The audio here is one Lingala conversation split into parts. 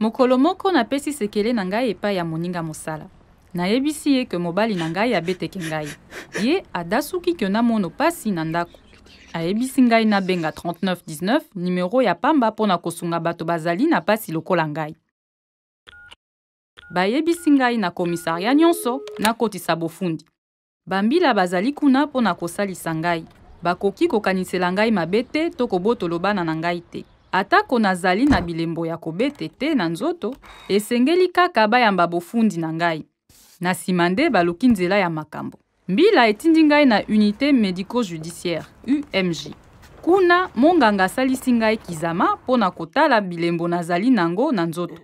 mokolo moko napesi sekele na ngai epai ya moninga mosala nayebisi ye ke mobali na ngai abeteke ngai ye adasuki ke namona pasi na ndako ayebisi ngai nabenga 3919 nimero ya pamba mpo na kosunga bato bazali na pasi lokola ngai bayebisi ngai na komisaria nyonso nakotisa bofundi bambila bazali kuna mpo na kosalisa ngai bakoki kokanisela ngai mabe te to kobotolobana na ngai te atako nazali na bilembo ya kobete te na nzoto esengeli kaka bayamba bofundi na ngai na nsima nde baluki nzela ya makambo mbila etindi ngai na unité médico-judiciaire umj kuna monganga asalisi ngai kizama mpo na kotala bilembo nazali nango na nzoto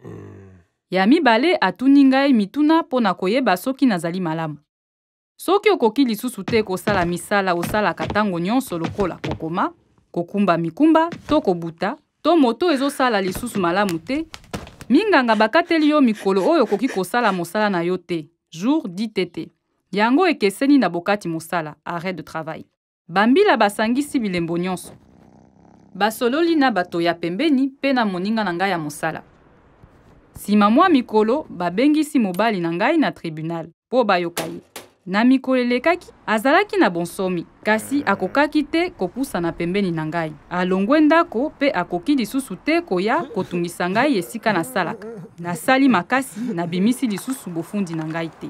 ya mibale atuni ngai mituna mpo na koyeba soki nazali malamu soki okoki lisusu te kosala misala osalaka ntango nyonso lokola kokoma kokumba mikumba to kobuta to moto ezosala lisusu malamu te minganga bakateli yo mikolo oyo okoki kosala mosala na yo te jour di tete yango ekeseni na bokati mosala arret de travail bambila basangisi bilembo nyonso basololi na bato ya pembeni mpe na moninga na ngai ya mosala nsima mwa mikolo babengisi mobali na ngai na tribunal mpo bayoka ye na mikolo elekaki azalaki na bonsomi kasi akokaki te kopusana pembeni na ngai alongwe ndako mpe akoki lisusu te koya kotungisa ngai esika nasalaka nasali makasi nabimisi lisusu bofundi na ngai te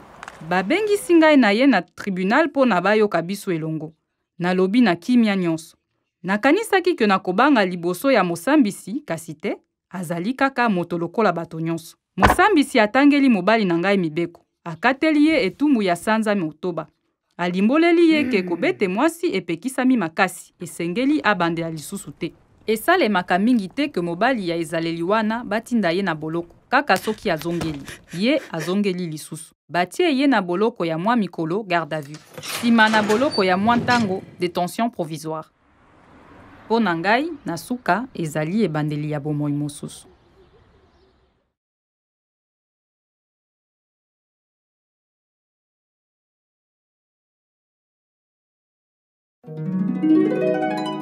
babengisi ngai na ye na tribunal mpo na bayoka biso elongo nalobi na kimia nyonso nakanisaki ke nakobanga liboso ya mosambisi kasi te azali kaka moto lokola bato nyonso mosambisi atangeli mobali na ngai mibeko akateli ye etumbu ya sanza motoba alimboleli ye ke mm. kobete mwasi epekisami makasi esengeli abandela lisusu te esalemaka mingi te ke mobali ya ezaleli wana batinda ye na boloko kaka soki azongeli ye azongeli lisusu batie ye na boloko ya mwa mikolo garde à vue nsima na boloko ya mwa ntango détention provisoire mpo na ngai na suka ezali ebandeli ya bomoi mosusu Thank you.